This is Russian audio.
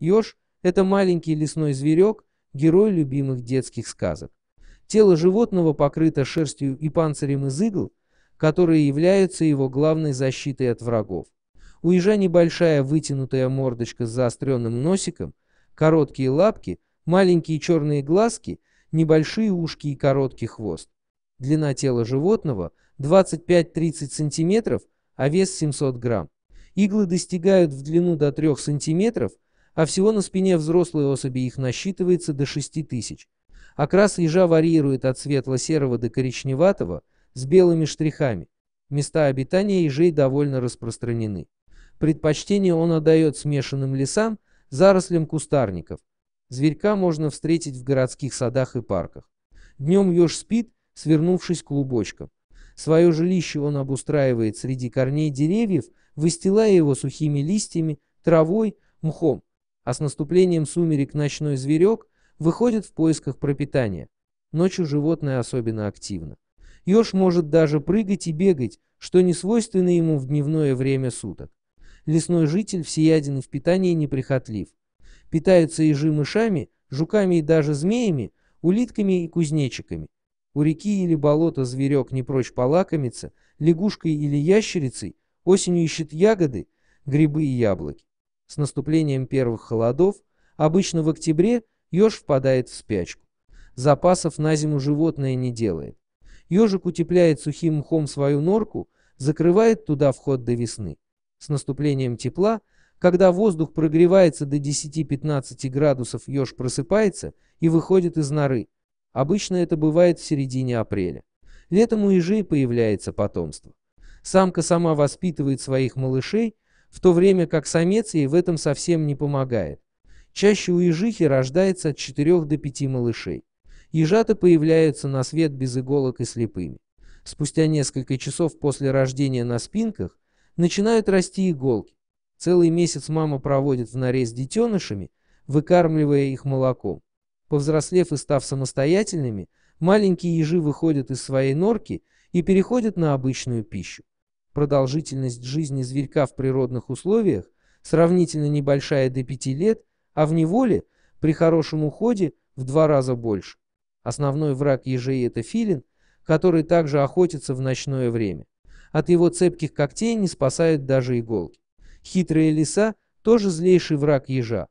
Ёж – это маленький лесной зверек, герой любимых детских сказок. Тело животного покрыто шерстью и панцирем из игл, которые являются его главной защитой от врагов. У ежа небольшая вытянутая мордочка с заостренным носиком, короткие лапки, маленькие черные глазки, небольшие ушки и короткий хвост. Длина тела животного 25-30 см, а вес 700 грамм. Иглы достигают в длину до 3 сантиметров а всего на спине взрослой особи их насчитывается до 6 тысяч. Окрас ежа варьирует от светло-серого до коричневатого с белыми штрихами. Места обитания ежей довольно распространены. Предпочтение он отдает смешанным лесам, зарослям кустарников. Зверька можно встретить в городских садах и парках. Днем еж спит, свернувшись клубочком. Свое жилище он обустраивает среди корней деревьев, выстилая его сухими листьями, травой, мхом а с наступлением сумерек ночной зверек выходит в поисках пропитания. Ночью животное особенно активно. Ёж может даже прыгать и бегать, что не свойственно ему в дневное время суток. Лесной житель всеяден и в питании неприхотлив. Питаются ежи мышами, жуками и даже змеями, улитками и кузнечиками. У реки или болота зверек не прочь полакомиться, лягушкой или ящерицей, осенью ищет ягоды, грибы и яблоки. С наступлением первых холодов, обычно в октябре, еж впадает в спячку. Запасов на зиму животное не делает. Ежик утепляет сухим мхом свою норку, закрывает туда вход до весны. С наступлением тепла, когда воздух прогревается до 10-15 градусов, еж просыпается и выходит из норы. Обычно это бывает в середине апреля. Летом у ежей появляется потомство. Самка сама воспитывает своих малышей в то время как самец ей в этом совсем не помогает. Чаще у ежихи рождается от 4 до 5 малышей. Ежата появляются на свет без иголок и слепыми. Спустя несколько часов после рождения на спинках начинают расти иголки. Целый месяц мама проводит в норе с детенышами, выкармливая их молоком. Повзрослев и став самостоятельными, маленькие ежи выходят из своей норки и переходят на обычную пищу. Продолжительность жизни зверька в природных условиях сравнительно небольшая до 5 лет, а в неволе при хорошем уходе в два раза больше. Основной враг ежей – это филин, который также охотится в ночное время. От его цепких когтей не спасают даже иголки. Хитрые лиса – тоже злейший враг ежа.